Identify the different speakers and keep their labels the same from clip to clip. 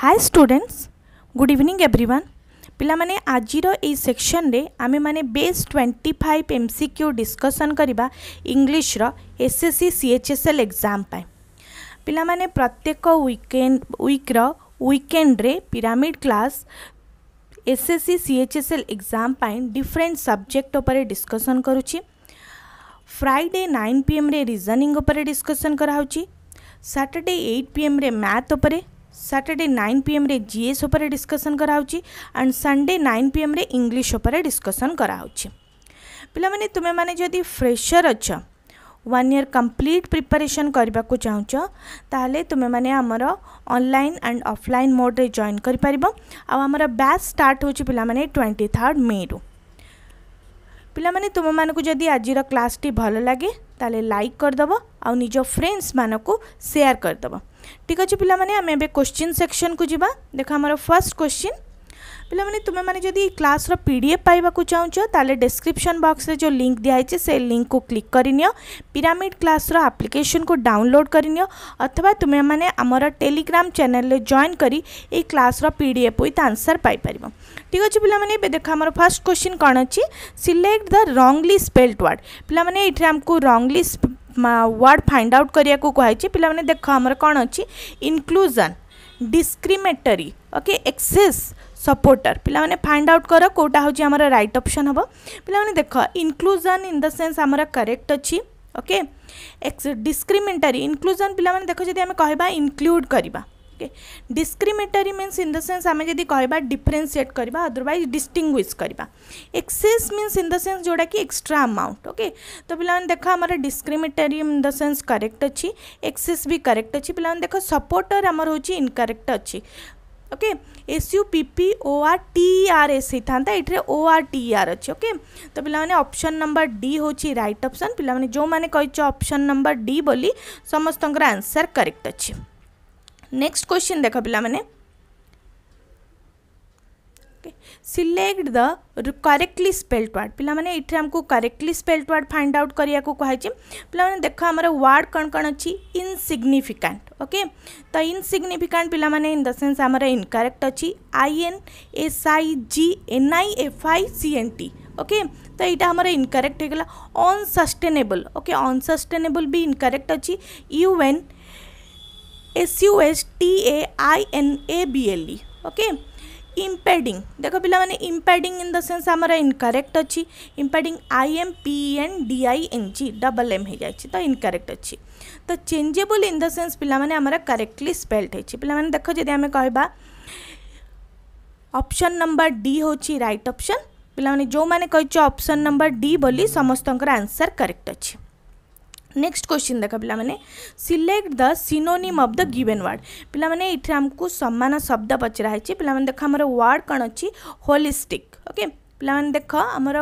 Speaker 1: High students good evening everyone ପିଲାମାନେ ଆଜିର ଏଇ ସେକ୍ସନ୍ରେ ଆମେମାନେ best twenty five M C Q discussion କରିବା ଇଂଲିଶର S S C C H S L exam ପାଇଁ ପିଲାମାନେ ପ୍ରତ୍ୟେକ ୱିକେଣ୍ଡ ୱିକ୍ର ୱିକେଣ୍ଡରେ Pyramid class S S C C H S L exam ପାଇଁ ଡିଫରେଣ୍ଟ ସବଜେକ୍ଟ ଉପରେ ଡିସ୍କସନ୍ କରୁଛି ଫ୍ରାଇଡ଼େ ନାଇନ୍ ପିଏମ୍ରେ ରିଜନିଂ ଉପରେ ଡିସ୍କସନ୍ କରାହେଉଛି ସାଟର୍ଡ଼େ ଏଇଟ୍ ପିଏମ୍ରେ ମ୍ୟାଥ୍ ଉପରେ ସାଟର୍ଡେ ନାଇନ୍ ପିଏମ୍ରେ ଜି ଏସ୍ ଉପରେ ଡିସ୍କସନ୍ କରାହେଉଛି ଆଣ୍ଡ ସନ୍ଡେ ନାଇନ୍ ପିଏମ୍ରେ ଇଂଲିଶ ଉପରେ ଡିସ୍କସନ୍ କରାହେଉଛି ପିଲାମାନେ ତୁମେମାନେ ଯଦି ଫ୍ରେଶର୍ ଅଛ ୱାନ୍ ଇୟର୍ କମ୍ପ୍ଲିଟ୍ ପ୍ରିପାରେସନ୍ କରିବାକୁ ଚାହୁଁଛ ତାହେଲେ ତୁମେମାନେ ଆମର ଅନଲାଇନ୍ ଆଣ୍ଡ ଅଫଲାଇନ୍ ମୋଡ଼୍ରେ ଜଏନ୍ କରିପାରିବ ଆଉ ଆମର ବ୍ୟାଚ୍ ଷ୍ଟାର୍ଟ ହେଉଛି ପିଲାମାନେ ଟ୍ୱେଣ୍ଟି ଥାର୍ଡ଼ ମେ'ରୁ ପିଲାମାନେ ତୁମମାନଙ୍କୁ ଯଦି ଆଜିର କ୍ଲାସ୍ଟି ଭଲ ଲାଗେ ତାହେଲେ ଲାଇକ୍ କରିଦେବ ଆଉ ନିଜ ଫ୍ରେଣ୍ଡସ୍ ମାନଙ୍କୁ ସେୟାର କରିଦେବ ঠিক আছে পিলামানে আমি এবে কোশ্চিন সেকশন কু যা দেখ আমার ফার্স্ট কোশ্চিন ପିଲାମାନେ ତୁମେମାନେ ଯଦି କ୍ଲାସ୍ର ପି ଡି ଏଫ୍ ପାଇବାକୁ ଚାହୁଁଛ ତାହେଲେ ଡେସ୍କ୍ରିପ୍ସନ୍ ବକ୍ସରେ ଯେଉଁ ଲିଙ୍କ୍ ଦିଆହେଇଛି ସେ ଲିଙ୍କ୍କୁ କ୍ଲିକ୍ କରିନିଅ ପିରାମିଡ଼ କ୍ଲାସ୍ର ଆପ୍ଲିକେସନ୍କୁ ଡାଉନଲୋଡ଼୍ କରିନିଅ ଅଥବା ତୁମେମାନେ ଆମର ଟେଲିଗ୍ରାମ୍ ଚ୍ୟାନେଲ୍ରେ ଜଏନ୍ କରି ଏଇ କ୍ଲାସ୍ର P D F with answer ପାଇପାରିବ ଠିକ୍ ଅଛି ପିଲାମାନେ ଏବେ ଦେଖ ଆମର ଫାର୍ଷ୍ଟ କ୍ୱେଶ୍ଚିନ୍ କ'ଣ ଅଛି ସିଲେକ୍ଟ ଦ ରଙ୍ଗଲି ସ୍ପେଲ୍ଡ ୱାର୍ଡ଼ ପିଲାମାନେ ଏଇଠାରେ ଆମକୁ ରଙ୍ଗଲି वार्ड फाइंड आउट करने को कहुच पे देख आमर कौन अच्छी inclusion discriminatory okay excess supporter पे फाइंड आउट कर कौटा हूँ आम रईट अप्सन हम पे देख इनक्लूजन इन द सेन्स आम करेक्ट अच्छी ओके डिस्क्रिमेटरी इनक्लूजन पे देख जब कह इनक्लूड करवा okay discriminatory means in the sense आम जब कह डिफरेनसीएट करवा अदरवैज डिस्टिंग करवा excess means in the sense जोड़ा कि एक्सट्रा अमाउंट ओके तो पे देख आम discriminatory in the sense correct अच्छी एक्सेस भी करेक्ट अच्छी पे देख सपोर्टर आमर हूँ इनकरेक्ट अच्छी okay S U P P O R T R S होता ये ओ आर टी आर अच्छे ओके तो पे ऑप्शन नंबर डी हूँ रईट अपसन पे जो मैंने कही ऑप्शन नंबर डी बोली समस्त आंसर करेक्ट अच्छे नेक्स्ट क्वेश्चन देख पे select the correctly spelled word पे ये आमको correctly spelled word find out करने को पे देख आमर वार्ड कौन कौन अच्छी इनसिग्निफिकांट ओके तो इनसिग्निफिकांट पे इन द सेन्स आमर इनकरेक्ट अच्छी I N S I G N I F I C N T okay तो यहाँ आमर इनकरेक्ट हो अनसस्टेनेबल ओके अनसस्टेनेबल भी इनकरेक्ट अच्छी U N S U H T A I N A B L E okay impeding देख पे impeding in the sense आम incorrect अच्छी impeding I M P N D I N G double M हो जाए तो incorrect अच्छी तो changeable in the sense पे आम करेक्टली स्पेल्ड होती पे देख जब आम कह ऑप्शन नंबर डी हूँ रईट अप्सन पे जो मैंने कही ऑप्शन नंबर डी बोली समस्त आंसर करेक्ट अच्छी नेक्स्ट क्वेश्चन देख पाने select the synonym of the given word पे ये आमको सामान शब्द पचराई पे देख आमर वार्ड कौन अच्छी होलिस्टिक ओके पे देख आमर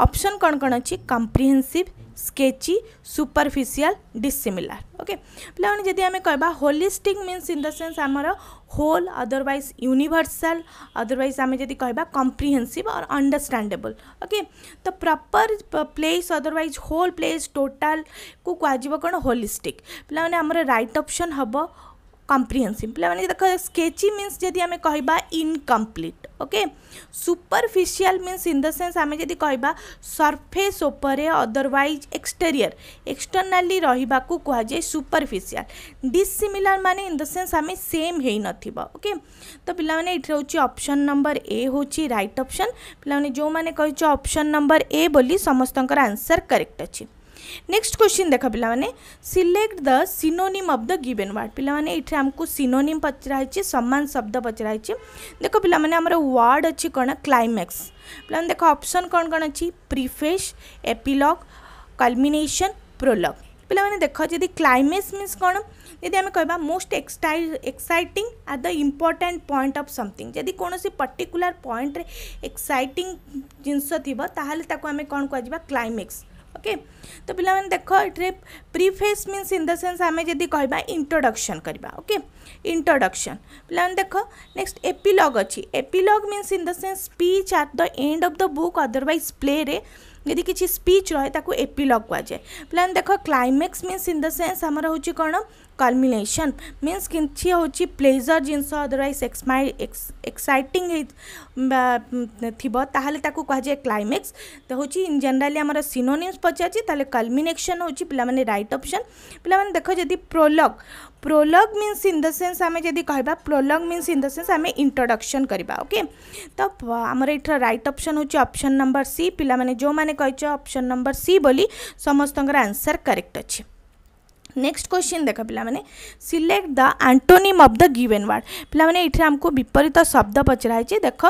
Speaker 1: ऑप्शन कौन कौन अच्छी comprehensive sketchy superficial dissimilar okay ପିଲାମାନେ ଯଦି ଆମେ କହିବା holistic means in the sense ଆମର ହୋଲ୍ ଅଦରୱାଇଜ୍ ୟୁନିଭର୍ସାଲ୍ ଅଦରୱାଇଜ୍ ଆମେ ଯଦି କହିବା କମ୍ପ୍ରିହେନ୍ସିଭ୍ ଅର୍ ଅଣ୍ଡରଷ୍ଟାଣ୍ଡେବଲ୍ ଓକେ ତ proper place otherwise whole place ଟୋଟାଲ୍କୁ କୁହାଯିବ କ'ଣ ହୋଲିଷ୍ଟିକ୍ ପିଲାମାନେ ଆମର ରାଇଟ୍ ଅପ୍ସନ୍ ହେବ कम्प्रिहेन्सीव पे देख स्केची मीनस जदि आम कह incomplete okay superficial means in the sense आम जब कह सरफेस अदरवैज एक्सटेरियर एक्सटर्नाली रहा कहुए superficial dissimilar means in the sense आम सेम हो नके तो पाने ये नंबर ए हूँ रईट अप्सन पे जो मैंने कही ऑप्शन नंबर ए बोली समस्त आंसर करेक्ट अच्छी नेक्स्ट क्वेश्चन देख पे select the synonym of the given word पे ये आमको सिनोनिम पचराई सामान शब्द पचराई देख पाने आमर वार्ड अच्छी कौन क्लैमेक्स पे देख अपसन कौन कौन अच्छी प्रिफेस एपिलग कलमिनेसन प्रोलग पे देख ଯଦି क्लैमेक्स मीनस कौन ଯଦି आम कह ମୋଷ୍ଟ ଏକ୍ସଟାଇ exciting at the important point of something ଯଦି କୌଣସି ପର୍ଟିକୁଲାର ପଏଣ୍ଟରେ ଏକ୍ସାଇଟିଂ ଜିନିଷ ଥିବ ତାହେଲେ ତାକୁ ଆମେ କ'ଣ ओके तो पिलाମାନେ ଦେଖ ଏଠାରେ preface means in the sense ଆମେ ଯଦି କହିବା ଇଣ୍ଟ୍ରୋଡକ୍ସନ୍ କରିବା ଓକେ ଇଣ୍ଟ୍ରୋଡକ୍ସନ୍ ପିଲାମାନେ ଦେଖ ନେକ୍ସଟ ଏପିଲଗ୍ ଅଛି epilogue means in the sense speech at the end of the book otherwise ପ୍ଲେରେ ଯଦି କିଛି ସ୍ପିଚ୍ ରହେ ତାକୁ ଏପିଲଗ୍ କୁହାଯାଏ ପିଲାମାନେ ଦେଖ climax means in the sense ଆମର ହେଉଛି କ'ଣ कलमेसन मीनस कि प्लेजर जिनस अदरवैज एक्साइटिंग थी ताको जाए क्लैमेक्स तो हूँ इन जेनराली आम सिनोनिम्स पचार कलमेसन हूँ पे रईट अप्सन पे देख जदि प्रोलग प्रोलग मीनस इन द सेन्स आम जब कह prologue mean in the sense आम इंट्रोडक्शन करवा ओके तो आमर एटर रईट अप्सन हूँ अप्सन नंबर सी पे जो मैंने कही अप्सन नंबर सी बोली समस्त आंसर करेक्ट अच्छे नेक्स्ट क्वेश्चन देख पे select the antonym of the given word पे ये आमको विपरीत शब्द पचराई देख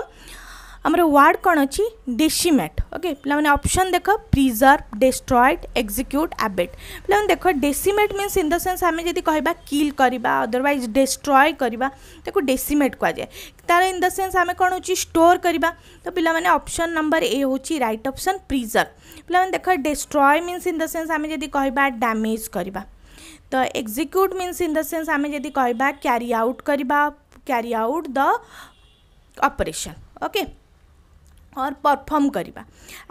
Speaker 1: आमर वार्ड कौन अच्छी डेसीमेट ओके पे अपसन देख प्रिजर्व डेस्ट्रयड एक्जिक्यूट आबेट पे देख decimate mean in the sense आम जब कह किल अदरवैज डेस्ट्रय करवा डेसीमेट डेसीमेट जाए तार इन द सेन्स आम कौन हो स्टोर करवा तो पे ऑप्शन नंबर ए हूँ रईट अप्सन प्रिजर्व पे देख destroy means in the sense आम जब कह डैमेज करवा तो execute means in the sense ଆମେ ଯଦି କହିବା କ୍ୟାରି ଆଉଟ୍ କରିବା carry out the operation okay और परफर्म करवा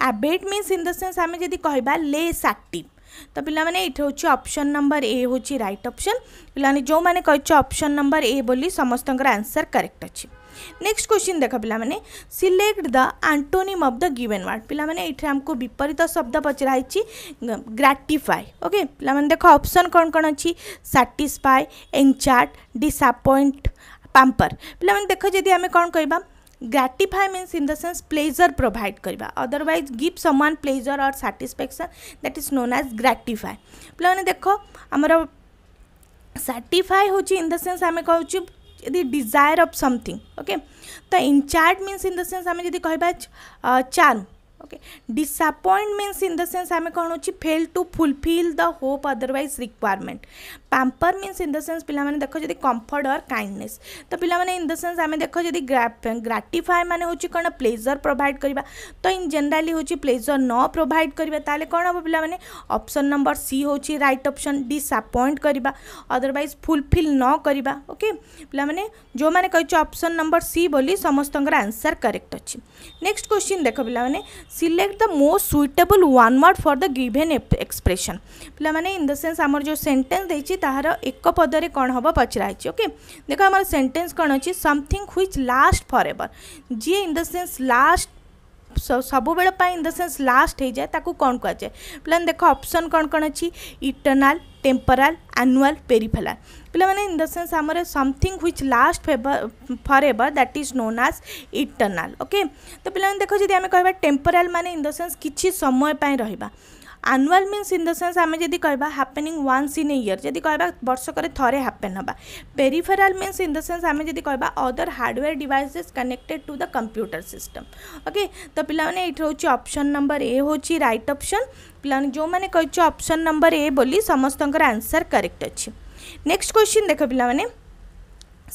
Speaker 1: abate means in the sense आम जब कह लेस आक्टिव तो पाने ऑप्शन नंबर ए हूँ रईट ऑप्शन पे जो मैंने कही ऑप्शन नंबर ए बोली समस्त आंसर करेक्ट अच्छी ନେକ୍ସଟ କ୍ୱେଶ୍ଚିନ୍ ଦେଖ ପିଲାମାନେ select the antonym of the given word ପିଲାମାନେ ଏଇଠାରେ ଆମକୁ ବିପରୀତ ଶବ୍ଦ ପଚରା ହେଇଛି ଗ୍ରାଟିଫାଏ ଓକେ ପିଲାମାନେ ଦେଖ ଅପସନ୍ କ'ଣ କ'ଣ ଅଛି ସାଟିସ୍ଫାଏ ଏନ୍ଚାର୍ଟ ଡିସାପଏଣ୍ଟ ପାମ୍ପର ପିଲାମାନେ ଦେଖ ଯଦି ଆମେ କ'ଣ କହିବା gratify means in the sense pleasure provide kariba otherwise give someone pleasure or satisfaction that is known as gratify पिलाने देखो आमर साटिफाई होची इन द सेंस आमे कहउछु the desire of something okay the enchant means in the sense আমি যদি କହିବା charm okay disappoint means in the sense ଆମେ କ'ଣ ହେଉଛି fail to fulfill the hope otherwise requirement pamper means in the sense पे देख जो कम्फर्ट और कैंडने तो पे इन द सेन्स आम देख जब ग्राटिफाए मैंने कौन प्लेजर प्रोभाइड करवा तो इन जेनराली हूँ प्लेजर न प्रोभाइड करवा तो कौन हम पे अप्सन नंबर सी हूँ रईट अप्सन डिसअपइंट करवा अदरवैज फुलफिल नकवा ओके पे जो मैंने कही अप्सन नंबर सी बोली समस्त आंसर करेक्ट अच्छे नेक्स्ट क्वेश्चन देख पे select the most suitable one word for the given expression पे इन द सेन्स जो सेन्टेन्स ତାହାର ଏକ ପଦରେ କ'ଣ ହେବ ପଚରା ହେଇଛି ଓକେ ଦେଖ ଆମର ସେଣ୍ଟେନ୍ସ କ'ଣ ଅଛି something which last for ever ଯିଏ ଇନ୍ ଦ ସେନ୍ସ ଲାଷ୍ଟ ସବୁବେଳ ପାଇଁ ଇନ୍ ଦ ସେନ୍ସ ଲାଷ୍ଟ ହେଇଯାଏ ତାକୁ କ'ଣ କୁହାଯାଏ ପିଲାମାନେ ଦେଖ ଅପସନ୍ କ'ଣ କ'ଣ ଅଛି ଇଟର୍ନାଲ୍ ଟେମ୍ପରାଲ୍ ଆନୁଆଲ୍ ପେରିଫେରାଲ୍ ପିଲାମାନେ ଇନ୍ ଦ ସେନ୍ସ ଆମର something which last for ever that is known as eternal okay ତ ପିଲାମାନେ ଦେଖ ଯଦି ଆମେ କହିବା ଟେମ୍ପରାଲ୍ ମାନେ ଇନ୍ ଦ ସେନ୍ସ କିଛି ସମୟ ପାଇଁ ରହିବା annual means in the sense आम जब कह happening once in a year year जब कह बर्षक थे हापेन होगा पेरीफेराल मीनस इन द सेन्स आम जब कह other hardware devices connected to the computer system okay तो पाने अप्सन नंबर ए हूँ रईट अप्सन पे जो मैंने कही अप्सन नंबर ए बोली समस्त आंसर करेक्ट अच्छे नेक्स्ट क्वेश्चन देख पे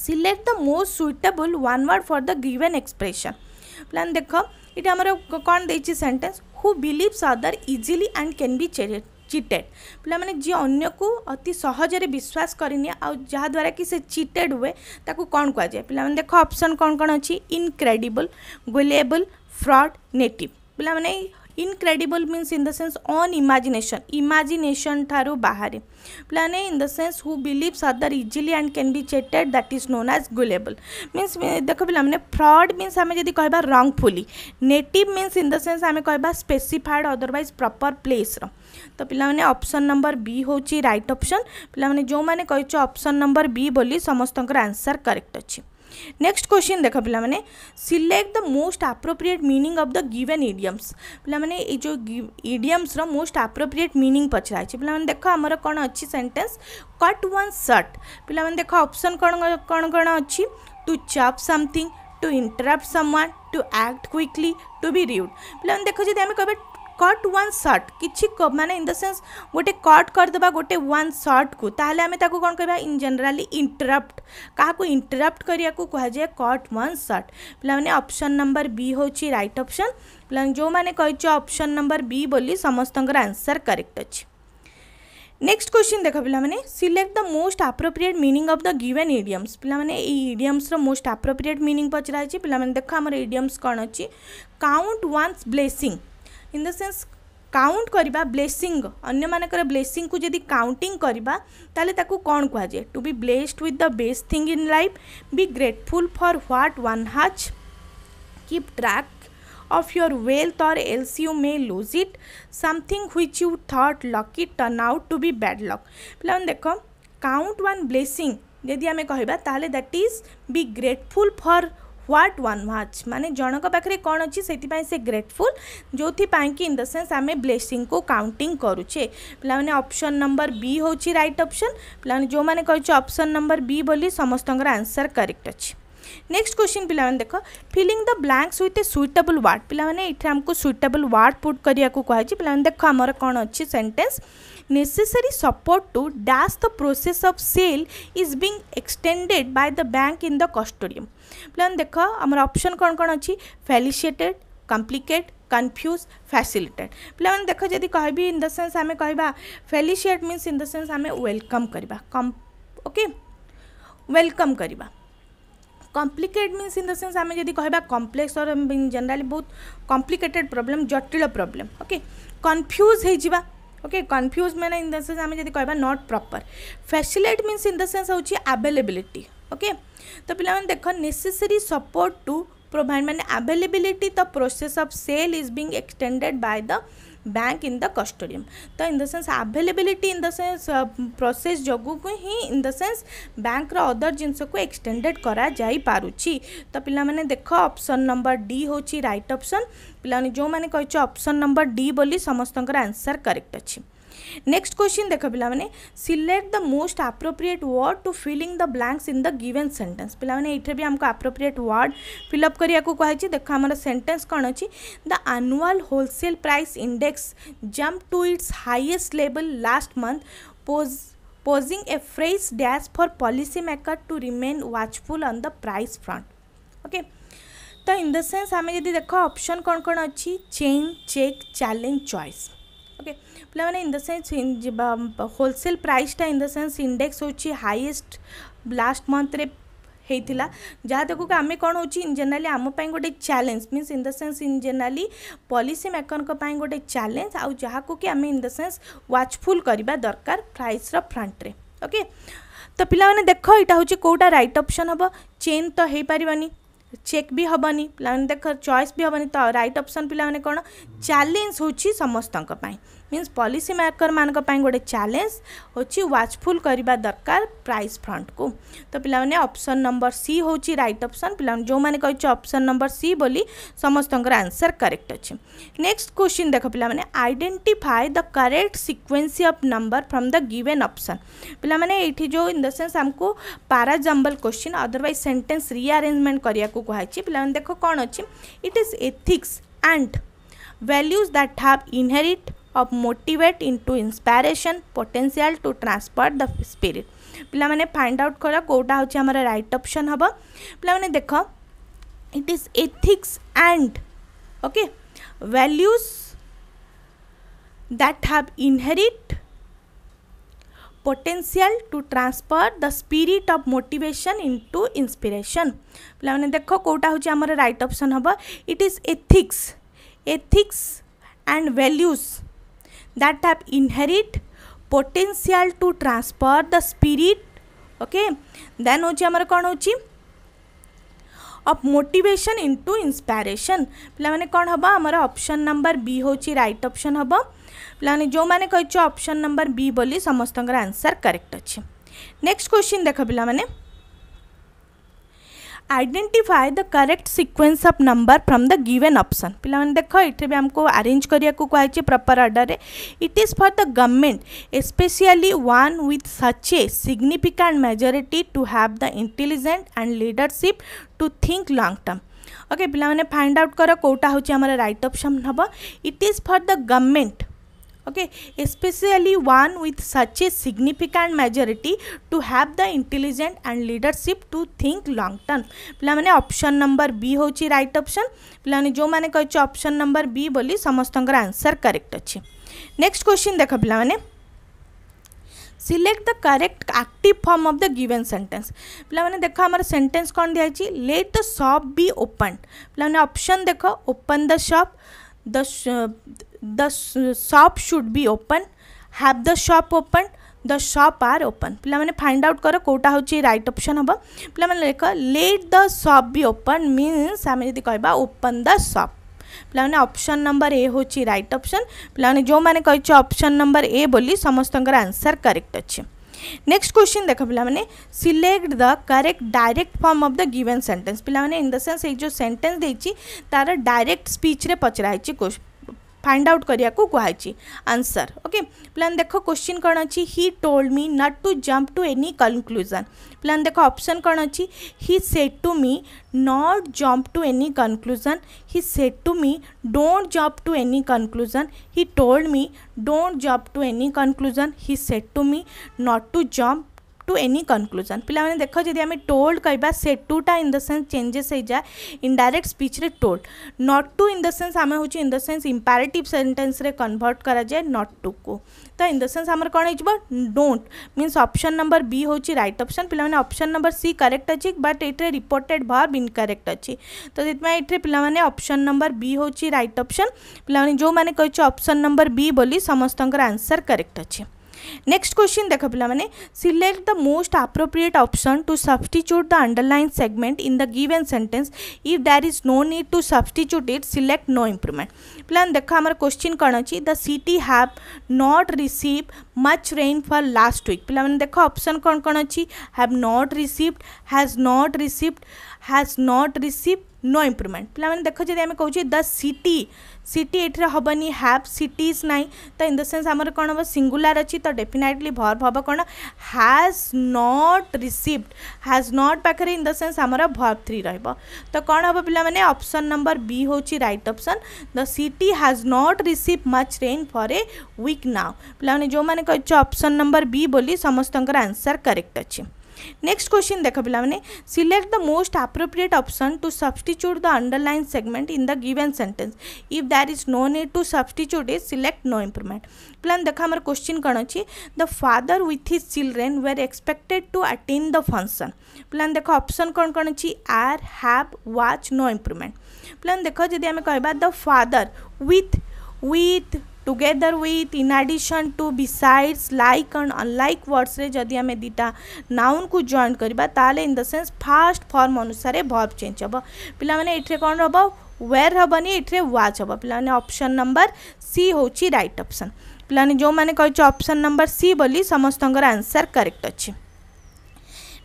Speaker 1: select the most suitable one word for the given expression पे देख ये कौन देसेंटेन्स who believes other easily and can be cheated. ଚିଟେଡ୍ ପିଲାମାନେ ଯିଏ ଅନ୍ୟକୁ ଅତି ସହଜରେ ବିଶ୍ୱାସ କରିନିଏ ଆଉ ଯାହାଦ୍ୱାରା କି ସେ ଚିଟେଡ୍ ହୁଏ ତାକୁ କ'ଣ କୁହାଯାଏ ପିଲାମାନେ ଦେଖ ଅପସନ୍ କ'ଣ କ'ଣ ଅଛି ଇନକ୍ରେଡ଼ିବଲ୍ ଗୋଲେବଲ୍ ଫ୍ରଡ୍ ନେଟିଭ୍ ପିଲାମାନେ incredible mean in the sense on imagination imagination ठारू बाहर प्लाने in the sense who believes other easily and can be cheated that is known as gullible means देख पे फ्रड मीन्स आम जब कह wrongfully native means in the sense आम कह स्पेसीफाइड अदरवैज प्रपर प्लेस्र तो पे ऑप्शन नंबर बी हूँ रईट अप्सन पे जो मैंने कही ऑप्शन नंबर बी बोली समस्त आंसर करेक्ट अच्छी नेक्स्ट क्वेश्चन देख पे select the most appropriate meaning of the given idioms पे ये जो इडियम्स मोस्ट आप्रोप्रिएट मिनिंग पचराई पे देख आमर कौन अच्छी सेन्टेन्स कट वन सर्ट पे देख अप्सन कौन कौन कौन अच्छी to chop something to interrupt someone to act quickly to be rude पे देख जब कह कट वन सर्ट कि मानने इन द सेन्स गोटे कट करदे गोटे वन सर्ट को ताहले कौन कह इन जेनराली इंटरप्ट क्या इंटरप्ट कर कहुए कट वन सर्ट पे अप्सन नंबर बी हूँ रईट अप्सन पे जो मैंने कही अप्सन नंबर बी बोली समस्त आंसर करेक्ट अच्छी नेक्स्ट क्वेश्चन देख पे select the most appropriate meaning of the given idioms पे इडियम्स मोस्ट आप्रोप्रिएट मिनिंग पचराई पे देख आम इडियम्स कौन अच्छी count one blessing in the sense count କରିବା ବ୍ଲେସିଂ ଅନ୍ୟମାନଙ୍କର ବ୍ଲେସିଂକୁ ଯଦି କାଉଣ୍ଟିଂ କରିବା ତାହେଲେ ତାକୁ କ'ଣ କୁହାଯାଏ to be blessed with the best thing in life be grateful for what one has keep track of your wealth or else you may lose it something which you thought lucky turn out to be bad luck ପିଲାମାନେ ଦେଖ count one blessing ଯଦି ଆମେ କହିବା ତାହେଲେ that is be grateful for what one has ମାନେ ଜଣଙ୍କ ପାଖରେ କ'ଣ ଅଛି ସେଥିପାଇଁ ସେ ଗ୍ରେଟଫୁଲ୍ ଯେଉଁଥିପାଇଁ କି ଇନ୍ ଦ ସେନ୍ସ ଆମେ ବ୍ଲେସିଂକୁ କାଉଣ୍ଟିଂ କରୁଛେ ପିଲାମାନେ ଅପସନ୍ ନମ୍ବର ବି ହେଉଛି ରାଇଟ୍ ଅପସନ୍ ପିଲାମାନେ ଯେଉଁମାନେ କହିଛୁ ଅପସନ୍ ନମ୍ବର ବି ବୋଲି ସମସ୍ତଙ୍କର ଆନ୍ସର୍ କରେକ୍ଟ ଅଛି नेक्स्ट क्वेश्चन पे देख filling the blanks with a suitable word पे ये आमको सुइटेबल वार्ड पुट करने को कहुच्ची पे देख आमर कौन अच्छी sentence necessary support to dash the process of sale is being extended by the bank in the custodian पे देख आमर ऑप्शन कौन कौन अच्छी फैलिसीटेड कम्प्लिकेट कन्फ्यूज फैसिलिटेड पे देख जदि कह इन द सेन्स आम कह felicitate means in the sense आम वेलकम करवा ओके वेलकम करवा complicate mean in the sense आम जब कह कम्प्लेक्स और मीन जेनराली बहुत कम्प्लिकेटेड प्रोब्लेम जटिल प्रोब्लेम ओके कन्फ्यूज हो ओके कन्फ्यूज मैंने इन द सेन्स आम जब कह not proper facilitate mean in the sense हो आवेलेबिलिटी ओके तो पे देख नेसेसरी सपोर्ट टू प्रोभाइड मैंने availability the process of sale is being extended by the bank in the custodian तो in the sense availability in the sense process जो ही in the sense bank rather other जिनस को extended करा तो पिलाने देख ऑप्शन नंबर डी हो राइट ऑप्शन पिलाने जो मैंने कही ऑप्शन नंबर डी बोली समस्त आंसर करेक्ट अच्छी नेक्स्ट क्वेश्चन देख पे select the most appropriate word to filling the blanks in the given sentence पे ये भी आमको आप्रोप्रिएट वर्ड फिलअप करने को देख आम सेन्टेन्स कौन अच्छी the annual wholesale price index jump to its highest level last month pose a a dash for for maker to remain watchful on the price front okay तो in the sense आम जी देख option कौन कौन अच्छी chain check challenge choice okay पे in the sense wholesale प्राइसटा in the sense index हो highest last मन्थ्रे होता जहाँ देखो कि आम कौन हो जेनाली आमपाई गोटे challenge mean in the sense in generally policy maker गोटे चैलेंज आउ जहाँ को कि आम इन देंस व्वाचफुल करवा दरकार प्राइस रंट्रे ओके तो पिला देख यहाँ हूँ कौटा रईट अपसन हम चेन तो हो पारानी चेक भी हबनी, चाना राइट अप्सन पि च्यालेन्ज हौ समस्तै मीन्स पॉलिसी मेकर मान गोटे चैलेंज हूँ व्वाचफुल करने दरकार प्राइस फ्रंट को तो पे ऑप्शन नंबर सी हूँ रईट अप्सन पे जो मैंने कही अप्सन नंबर सी बोली समस्त आंसर करेक्ट अच्छे नेक्स्ट क्वेश्चन देख पे identify the correct sequence of number from the given option पे जो इन द सेन्स आमको parajumble question otherwise sentence rearrangement करने को पे देख कौन अच्छी it is ethics and values that have inherent अब motivate into inspiration potential to transfer the spirit पे फाइंड आउट कर कौटा हूँ आम रईट अपसन हम पे देख it is ethics and okay values that have inherit potential to transfer the spirit of motivation into inspiration पे देख कौटा हूँ आम रईट अपसन हम it is ethics ethics and values that have inherit potential to transfer the spirit okay then hoci amar kon hoci अब motivation into inspiration पे कौन हम आम ऑप्शन नंबर बी हूँ राइट ऑप्शन हम पे जो मैंने कही ऑप्शन नंबर बी बोली समस्त आंसर करेक्ट अच्छे नेक्स्ट क्वेश्चन देख पे identify the correct sequence of number from the given option ପିଲାମାନେ ଦେଖ ଏଠି ବି ଆମକୁ ଆରେଞ୍ଜ କରିବାକୁ କୁହାଯାଇଛି ପ୍ରପର୍ ଅର୍ଡ଼ରରେ it is for the government especially one with such a significant majority to have the intelligent and leadership to think long term okay ପିଲାମାନେ find out କର କେଉଁଟା ହେଉଛି ଆମର ରାଇଟ୍ ଅପସନ୍ ହେବ it is for the government okay especially one with such a significant majority to have the intelligent and leadership to think long term पे माने number B होची right option पे जो मैंने कहछ ऑप्शन नंबर बी बोली समस्तंकर आंसर करेक्ट अछि नेक्स्ट क्वेश्चन देख पे select the correct active form of the given sentence पे देख आम सेन्टेन्स कौन दिखाई let the shop be open पे अप्सन देख open the shop the the shop should be open have the shop open the shop are open पे find out कर कौटा हूँ रईट अप्सन हम पे लिख लेट द सप भी ओपन मीनस आम जी कह ओपन द सप पे ऑप्शन नंबर ए हूँ रईट ऑप्शन पे जो मैंने कही ऑप्शन नंबर ए बोली समस्त आंसर करेक्ट अच्छे नेक्स्ट क्वेश्चन देख पे select the correct direct form of the given sentence पे इन द सेंस ये जो सेंटेंस देती तार डायरेक्ट स्पीच रे पचराई फाइंड आउट करने कहुई आंसर ओके प्लान देख क्वेश्चन कौन अच्छी he told me not to jump to any conclusion प्लान देख ऑप्शन कौन अच्छी he said to me not jump to any conclusion he said to me don't jump to any conclusion he told me don't jump to any conclusion he said to me not to jump to any conclusion पे देख जदि told कह से टूटा इन the sense changes हो जाए indirect रे told not to in the sense आम हूँ in the sense imperative sentence convert कराए नट टू को तो इन द सेन्स आम कौन हो डोट मीनस अप्सन नंबर बी हूँ रईट अप्सन पे अप्सन नंबर सी करेक्ट अच्छी बट ये रिपोर्टेड भर्ब इनकरेक्ट अच्छी तो से पे नंबर बी हूँ रईट अप्सन पे जो मैंने कही ऑप्शन नंबर बी बोली समस्त आंसर करेक्ट अच्छे नेक्स्ट क्वेश्चन देख पे select the most appropriate option to substitute the underline segment in the given sentence if there is no need to substitute it select no improvement पे देख आम question कौन अच्छी the city have not receive much rain rainfall last week पे देख option कौन कौन अच्छी have not received has not received has not receive no improvement पे देख जब आम कहे द सिटी सिटी ये हेनी हाव सिटीज नाई तो इन द सेन्स आमर कौन हम सिंगुलार अच्छी तो डेफिनेटली भर्व हम कौन हाज नट रिसीव्ड हाज नट पाखे इन द सेन्स आमर भर्व थ्री रो तो कौन हम पे ऑप्शन नंबर बी हूँ right option the city has not receive much rain for a week now पे जो मैंने कहे ऑप्शन नंबर बी बोली समस्त आंसर करेक्ट अच्छी नेक्स्ट क्वेश्चन देख पाने select the most appropriate option to substitute the underline segment in the given sentence if there is no need to substitute is select no improvement प्लान देख आम question कौन अच्छी the father with his children were expected to attend the function प्लान देख option कौन कौन अच्छी आर हाव व्वाच नो इम्प्रुवमेंट प्लान देख जदि कह the father with with together with in addition to besides like and unlike words जदि आम दुटा नाउन को जॉन करवा in the sense first form अनुसार भर्ब चेंज हे पाने कौन हम वेर हेनी ये व्वाच हे पाने अप्सन नंबर सी हो रईट अप्सन पे जो मैंने कहे अप्सन नंबर सी बोली समस्त आंसर करेक्ट अच्छी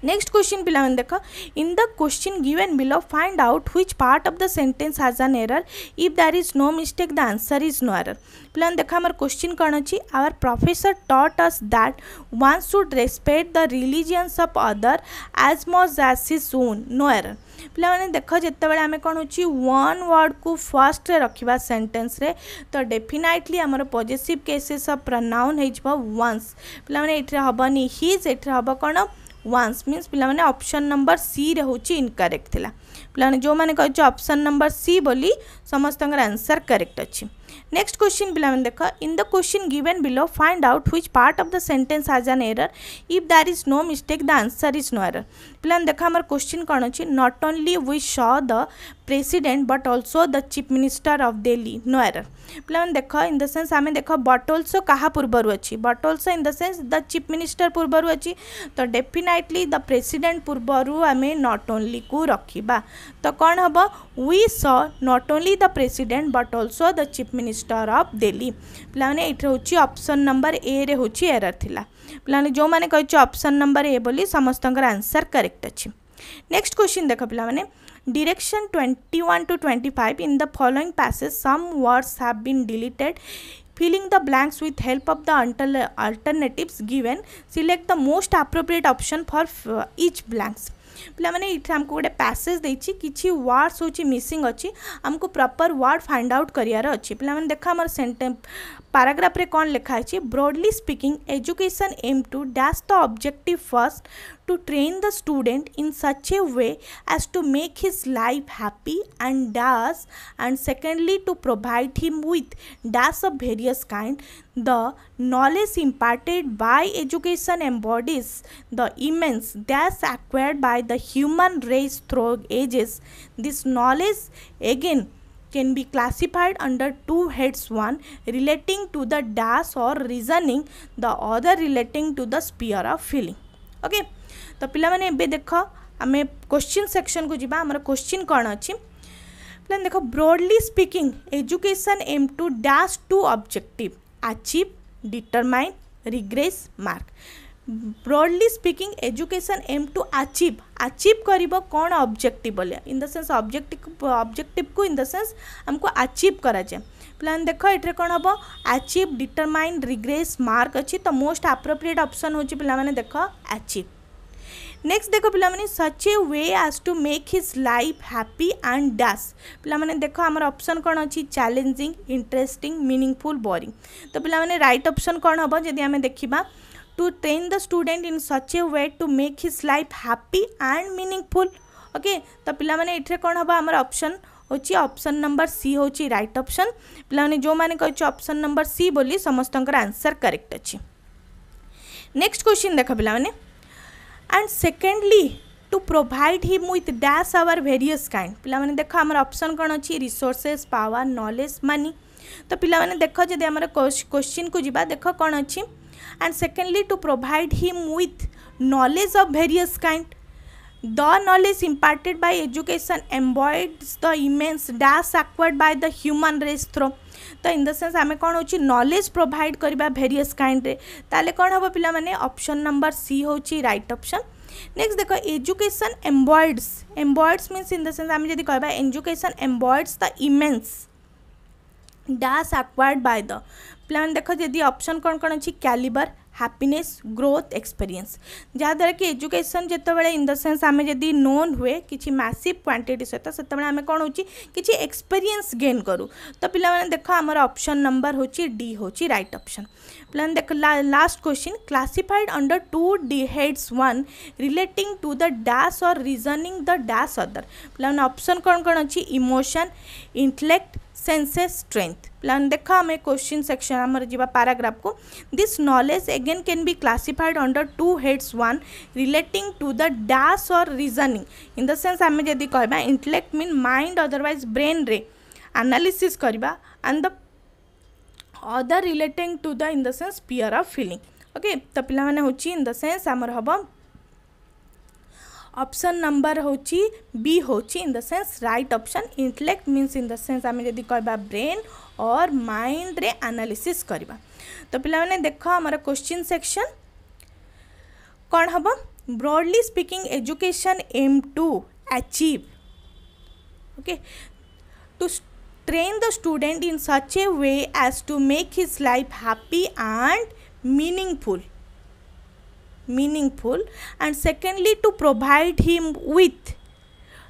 Speaker 1: नेक्स्ट क्वेश्चन पे देख in the question given below find out which part of the sentence has an error if there is no mistake the answer is no error पे देख आम question कौन अच्छी our professor taught us that one should respect the religions of other as much as his own no error पे देख जितेबाला आम कौन वन वर्ड को फर्स्ट रखा सेन्टेन्स तो डेफिनेटली आम पजेसीव केसेस अफ प्रनाउन हो पे ये हेनी हिज ये हम कौन वास् मीन पे अपसन नंबर सी रोचे इनकरेक्ट थी पे जो मैंने कहे अपसन नंबर सी बोली समस्त आंसर करेक्ट अच्छी नेक्स्ट क्वेश्चन बिलेवन देख in the question given below find out which part of the sentence has an error if there is no mistake the answer is no error पिलाने देख आम question कौन अच्छे not only we saw the president but also the chief minister of Delhi no error पिलाने देख in the sense आम देख but also क्या पूर्वर अच्छी but also in the sense the chief minister पूर्वर अच्छी तो डेफिनेटली द प्रेसिडेंट पूर्वर आम नट ओनली को रखा तो कौन हम we saw not only the president but also the chief minister of Delhi पे हूँ अप्सन नंबर ए रे हूँ एरर थी पे जो मैंने अप्सन नंबर ए बोली समस्त आंसर करेक्ट अच्छे नेक्स्ट क्वेश्चन देख पे direction twenty one to twenty five in the following passage some words have been deleted filling the blanks with help of the alternatives given select the most appropriate option for each blanks पे आमको गोटे passage दे कि words हूँ missing अच्छी आमको proper व्वर्ड find out करार अच्छे पे देख आम से पाराग्राफ्रे कौन लिखाई broadly speaking education aim to dash the objective first to train the student in such a way as to make his life happy and does and secondly to provide him with das of various kind the knowledge imparted by education embodies the immense das acquired by the human race through ages this knowledge again can be classified under two heads one relating to the das or reasoning the other relating to the sphere of feeling okay तो पाने देख आम question section को जी आम question कौन अच्छी पे देख broadly speaking education aim to dash to objective achieve determine regress mark broadly speaking education aim to achieve achieve कर कौन अब्जेक्ट बोले in the sense object object को इन द सेन्स आमको आचिव कराए प्लान देख ये कौन हम आचिव डिटरमाइन रिग्रेस मार्क अच्छी तो मोस्ट आप्रोप्रिएट अप्सन हो पाने देख आचिव नेक्स्ट देख पे सच a way as to make his life happy and dash पे देख आम अप्सन कौन अच्छी चैलेंजिंग इंटरेस्टिंग मीनिंगफुल बोरिंग तो पे रईट अप्सन कौन हम जब आम देखा to train the student in such a way to make his life happy and meaningful okay तो पे ये कौन हम आम अप्सन ହେଉଛି नंबर सी ସି ହେଉଛି ରାଇଟ୍ ଅପସନ୍ जो ଯେଉଁମାନେ କହିଛୁ ऑप्शन नंबर सी बोली समस्त आंसर करेक्ट ଅଛି नेक्स्ट क्वेश्चन देख पे and secondly to provide him with dash our various kind पे देख आम अप्सन कौन अच्छी रिसोर्सेस पावर नलेज मानी तो पाने देख जदि क्वेश्चन को जी देख कौन अच्छी and secondly to provide him with knowledge of various kind the knowledge imparted by education embodies the immense dash acquired by the human race through तो इन द सेन्स ଆମେ କ'ଣ ହେଉଛି ନଲେଜ୍ ପ୍ରୋଭାଇଡ଼ କରିବା various କାଇଣ୍ଡରେ ତାହେଲେ କ'ଣ ହେବ ପିଲାମାନେ ଅପସନ୍ ନମ୍ବର ସି ହେଉଛି ରାଇଟ୍ ଅପସନ୍ नेक्स्ट देख education embodies embodies mean in the sense आम जब कह education embodies the immense dash acquired by the पे देख जदि ऑप्शन कौन कौन अच्छी कैलिबर हापिनेस ग्रोथ एक्सपीरियंस जहाद्वारा कि एजुकेशन जितेबाला इन द सेन्स आम जब नोन हुए किसी मैसीव क्वांटीट सहित से आम कौन हो कि एक्सपीरियंस गेन करूँ तो पाने देख आम अप्सन नंबर हूँ डी हो रईट अप्सन पे देख last question classified under two the heads one relating to the dash और रिजनिंग द डैश अदर पे अप्सन कौन कौन अच्छी इमोशन इंटलेक्ट सेन्से स्ट्रेंथ प्लान देख आम क्वेश्चन सेक्शन आम जी पाराग्राफ को this knowledge again can be classified under two heads one relating to the dash और रिजनिंग इन द सेन्स आम जब कह intellect mean mind otherwise brain रे आनालीसीस् करवा and the other relating to the in the sense sphere of feeling okay तो पे हूँ in the sense आमर हम ऑप्शन नंबर हूँ बी हूँ in the sense right option intellect means in the sense आम जी कह ब्रेन और माइंड रे आनालीसी करवा तो पाने देख आम क्वेश्चन सेक्शन कौन हम broadly speaking education aim to achieve okay to train the student in such a way as to make his life happy and meaningful meaningful and secondly to provide him with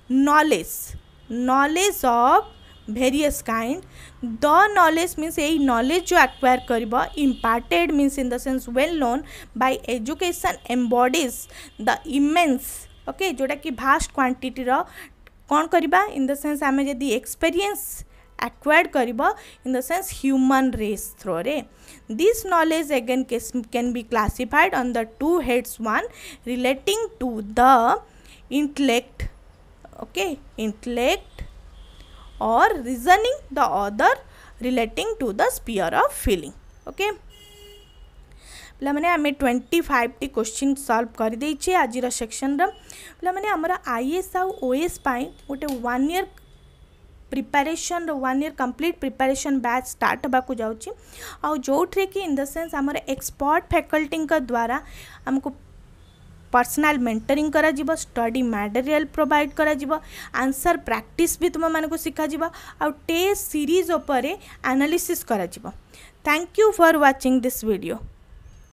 Speaker 1: knowledge knowledge of various kind the knowledge means a knowledge you acquire kariba imparted means in the sense well known by education embodies the immense okay जोटा ki vast quantity ra कौन करिबा इन the sense आमे जदि experience acquired kariba in the sense human race through re this knowledge again can be classified under two heads one relating to the intellect okay intellect or reasoning the other relating to the sphere of feeling okay ପିଲାମାନେ ଆମେ twenty ଫାଇଭଟି question solve କରିଦେଇଛେ ଆଜିର ସେକ୍ସନ୍ର ପିଲାମାନେ ଆମର IAS ଆଉ OAS ପାଇଁ ଗୋଟେ one year preparation one year complete preparation batch start होगा जो कि इन द सेंस आम एक्सपर्ट फैकल्टी द्वारा आमको पर्सनाल मेन्टरी कर study material provide answer practice भी तुम मानक शिखा आउ टेस्ट सीरीज उपर analysis thank you for watching this video